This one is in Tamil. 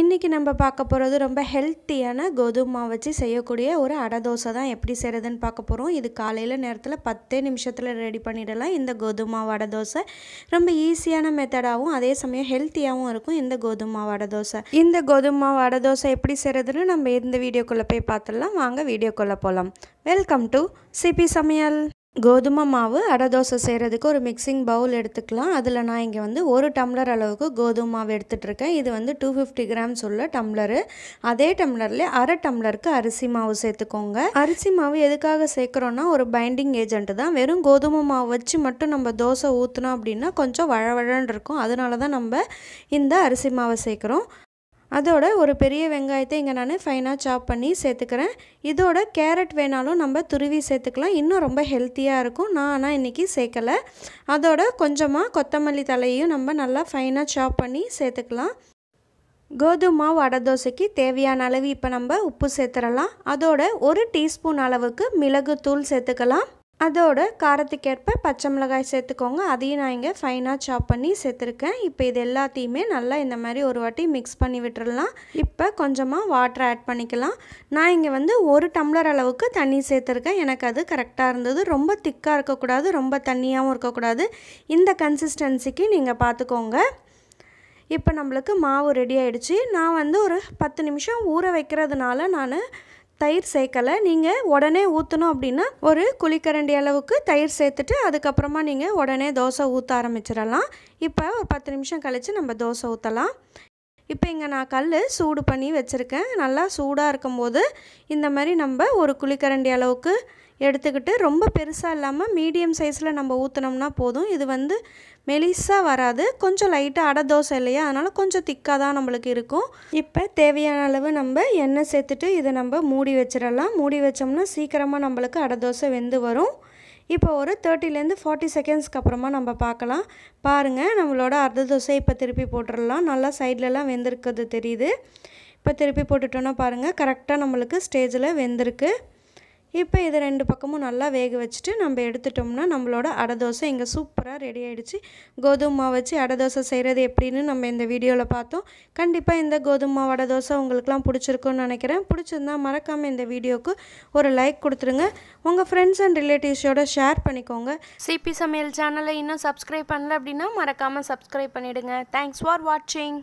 இன்றைக்கி நம்ம பார்க்க போகிறது ரொம்ப ஹெல்த்தியான கோதுமை மாவு வச்சு செய்யக்கூடிய ஒரு அடை தோசை தான் எப்படி செய்கிறதுன்னு பார்க்க போகிறோம் இது காலையில் நேரத்தில் பத்தே நிமிஷத்தில் ரெடி பண்ணிடலாம் இந்த கோதுமை மாவு அடை தோசை ரொம்ப ஈஸியான மெத்தடாகவும் அதே சமயம் ஹெல்த்தியாகவும் இருக்கும் இந்த கோதுமை மாவு அடை தோசை இந்த கோதுமை மாவு அடை தோசை எப்படி செய்கிறதுன்னு நம்ம இந்த வீடியோக்குள்ளே போய் பார்த்துடலாம் வாங்க வீடியோக்குள்ளே போகலாம் வெல்கம் டு சிபி சமையல் கோதுமை மாவு அடை தோசை செய்கிறதுக்கு ஒரு மிக்சிங் பவுல் எடுத்துக்கலாம் அதில் நான் இங்கே வந்து ஒரு டம்ளர் அளவுக்கு கோதுமை மாவு எடுத்துகிட்ருக்கேன் இது வந்து டூ ஃபிஃப்டி கிராம்ஸ் உள்ள டம்ளரு அதே டம்ளர்லேயே அரை டம்ளருக்கு அரிசி மாவு சேர்த்துக்கோங்க அரிசி மாவு எதுக்காக சேர்க்குறோன்னா ஒரு பைண்டிங் ஏஜென்ட் தான் வெறும் கோதுமை மாவு வச்சு மட்டும் நம்ம தோசை ஊற்றினோம் அப்படின்னா கொஞ்சம் வழவழன்னு இருக்கும் அதனால தான் நம்ம இந்த அரிசி மாவை சேர்க்குறோம் அதோட ஒரு பெரிய வெங்காயத்தை இங்கே நான் ஃபைனாக சாப் பண்ணி சேர்த்துக்கிறேன் இதோட கேரட் வேணாலும் நம்ம துருவி சேர்த்துக்கலாம் இன்னும் ரொம்ப ஹெல்த்தியாக இருக்கும் நான் ஆனால் இன்றைக்கி சேர்க்கலை அதோட கொஞ்சமாக கொத்தமல்லி தலையும் நம்ம நல்லா ஃபைனாக சாப் பண்ணி சேர்த்துக்கலாம் கோதுமை மாவு அடை தோசைக்கு தேவையான அளவு இப்போ நம்ம உப்பு சேர்த்துடலாம் அதோட ஒரு டீஸ்பூன் அளவுக்கு மிளகு தூள் சேர்த்துக்கலாம் அதோட காரத்துக்கேற்ப பச்சை மிளகாய் சேர்த்துக்கோங்க அதையும் நான் இங்கே ஃபைனாக சாப் பண்ணி சேர்த்துருக்கேன் இப்போ இது எல்லாத்தையுமே நல்லா இந்த மாதிரி ஒரு வாட்டி மிக்ஸ் பண்ணி விட்டுடலாம் இப்போ கொஞ்சமாக வாட்டர் ஆட் பண்ணிக்கலாம் நான் இங்கே வந்து ஒரு டம்ளர் அளவுக்கு தண்ணி சேர்த்துருக்கேன் எனக்கு அது கரெக்டாக இருந்தது ரொம்ப திக்காக இருக்கக்கூடாது ரொம்ப தண்ணியாகவும் இருக்கக்கூடாது இந்த கன்சிஸ்டன்சிக்கு நீங்கள் பார்த்துக்கோங்க இப்போ நம்மளுக்கு மாவு ரெடி ஆகிடுச்சு நான் வந்து ஒரு பத்து நிமிஷம் ஊற வைக்கிறதுனால நான் தயிர் சேர்க்கலை நீங்கள் உடனே ஊற்றணும் அப்படின்னா ஒரு குழிக்கரண்டி அளவுக்கு தயிர் சேர்த்துட்டு அதுக்கப்புறமா நீங்கள் உடனே தோசை ஊற்ற ஆரம்பிச்சிடலாம் இப்போ ஒரு பத்து நிமிஷம் கழித்து நம்ம தோசை ஊற்றலாம் இப்போ இங்கே நான் கல் சூடு பண்ணி வச்சுருக்கேன் நல்லா சூடாக இருக்கும்போது இந்த மாதிரி நம்ம ஒரு குழிக்கரண்டி அளவுக்கு எடுத்துக்கிட்டு ரொம்ப பெருசாக இல்லாமல் மீடியம் சைஸில் நம்ம ஊற்றினோம்னா போதும் இது வந்து மெலிசாக வராது கொஞ்சம் லைட்டாக அடை தோசை இல்லையா அதனால் கொஞ்சம் திக்காக தான் நம்மளுக்கு இருக்கும் இப்போ தேவையான அளவு நம்ம எண்ணெய் சேர்த்துட்டு இதை நம்ம மூடி வச்சிடலாம் மூடி வச்சோம்னா சீக்கிரமாக நம்மளுக்கு அடை தோசை வெந்து வரும் இப்போ ஒரு தேர்ட்டிலேருந்து ஃபார்ட்டி செகண்ட்ஸ்க்கு அப்புறமா நம்ம பார்க்கலாம் பாருங்கள் நம்மளோட அர்த்த தோசை இப்போ திருப்பி போட்டுடலாம் நல்லா சைட்லலாம் வெந்திருக்கிறது தெரியுது இப்போ திருப்பி போட்டுட்டோன்னா பாருங்கள் கரெக்டாக நம்மளுக்கு ஸ்டேஜில் வெந்திருக்கு இப்போ இதை ரெண்டு பக்கமும் நல்லா வேக வச்சுட்டு நம்ம எடுத்துட்டோம்னா நம்மளோட அடை தோசை இங்கே சூப்பராக ரெடி ஆகிடுச்சு கோதுமை மாவு வச்சு அடை தோசை செய்கிறது எப்படின்னு நம்ம இந்த வீடியோவில் பார்த்தோம் கண்டிப்பாக இந்த கோதுமை மாவு அடை தோசை உங்களுக்குலாம் பிடிச்சிருக்குன்னு நினைக்கிறேன் பிடிச்சிருந்தா மறக்காமல் இந்த வீடியோவுக்கு ஒரு லைக் கொடுத்துருங்க உங்கள் ஃப்ரெண்ட்ஸ் அண்ட் ரிலேட்டிவ்ஸோட ஷேர் பண்ணிக்கோங்க சிபி சமையல் சேனலை இன்னும் சப்ஸ்கிரைப் பண்ணல அப்படின்னா மறக்காமல் சப்ஸ்கிரைப் பண்ணிவிடுங்க தேங்க்ஸ் ஃபார் வாட்சிங்